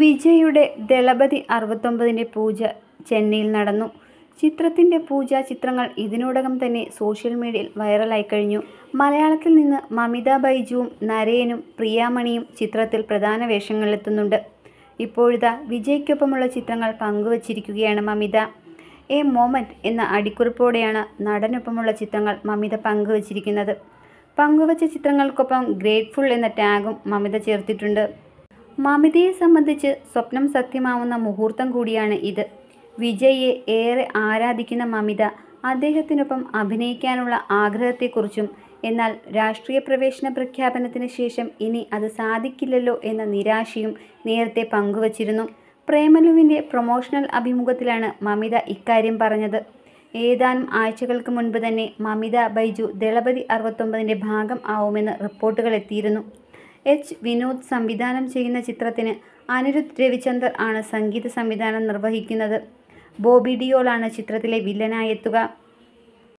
വിജയുടെ ദളപതി അറുപത്തൊമ്പതിൻ്റെ പൂജ ചെന്നൈയിൽ നടന്നു ചിത്രത്തിൻ്റെ പൂജാ ചിത്രങ്ങൾ ഇതിനോടകം തന്നെ സോഷ്യൽ മീഡിയയിൽ വൈറലായി കഴിഞ്ഞു മലയാളത്തിൽ നിന്ന് മമിത ബൈജുവും നരേനും പ്രിയാമണിയും ചിത്രത്തിൽ പ്രധാന വേഷങ്ങളിലെത്തുന്നുണ്ട് ഇപ്പോഴിതാ വിജയ്ക്കൊപ്പമുള്ള ചിത്രങ്ങൾ പങ്കുവച്ചിരിക്കുകയാണ് മമിത എ മോമെൻറ്റ് എന്ന അടിക്കുറിപ്പോടെയാണ് നടനൊപ്പമുള്ള ചിത്രങ്ങൾ മമിത പങ്കുവച്ചിരിക്കുന്നത് പങ്കുവച്ച ചിത്രങ്ങൾക്കൊപ്പം ഗ്രേറ്റ്ഫുൾ എന്ന ടാഗും മമിത ചേർത്തിട്ടുണ്ട് മമിതയെ സംബന്ധിച്ച് സ്വപ്നം സത്യമാവുന്ന മുഹൂർത്തം കൂടിയാണ് ഇത് വിജയെ ഏറെ ആരാധിക്കുന്ന മമിത അദ്ദേഹത്തിനൊപ്പം അഭിനയിക്കാനുള്ള ആഗ്രഹത്തെക്കുറിച്ചും എന്നാൽ രാഷ്ട്രീയ പ്രവേശന പ്രഖ്യാപനത്തിന് ശേഷം ഇനി അത് സാധിക്കില്ലല്ലോ എന്ന നിരാശയും നേരത്തെ പങ്കുവച്ചിരുന്നു പ്രേമലുവിൻ്റെ പ്രൊമോഷണൽ അഭിമുഖത്തിലാണ് മമിത ഇക്കാര്യം പറഞ്ഞത് ഏതാനും ആഴ്ചകൾക്ക് മുൻപ് തന്നെ മമിത ബൈജു ദളപതി അറുപത്തൊമ്പതിൻ്റെ ഭാഗം ആവുമെന്ന് റിപ്പോർട്ടുകൾ എത്തിയിരുന്നു എച്ച് വിനോദ് സംവിധാനം ചെയ്യുന്ന ചിത്രത്തിന് അനിരുദ്ധ് രവിചന്ദർ ആണ് സംഗീത സംവിധാനം നിർവഹിക്കുന്നത് ബോബി ഡിയോളാണ് ചിത്രത്തിലെ വില്ലനായെത്തുക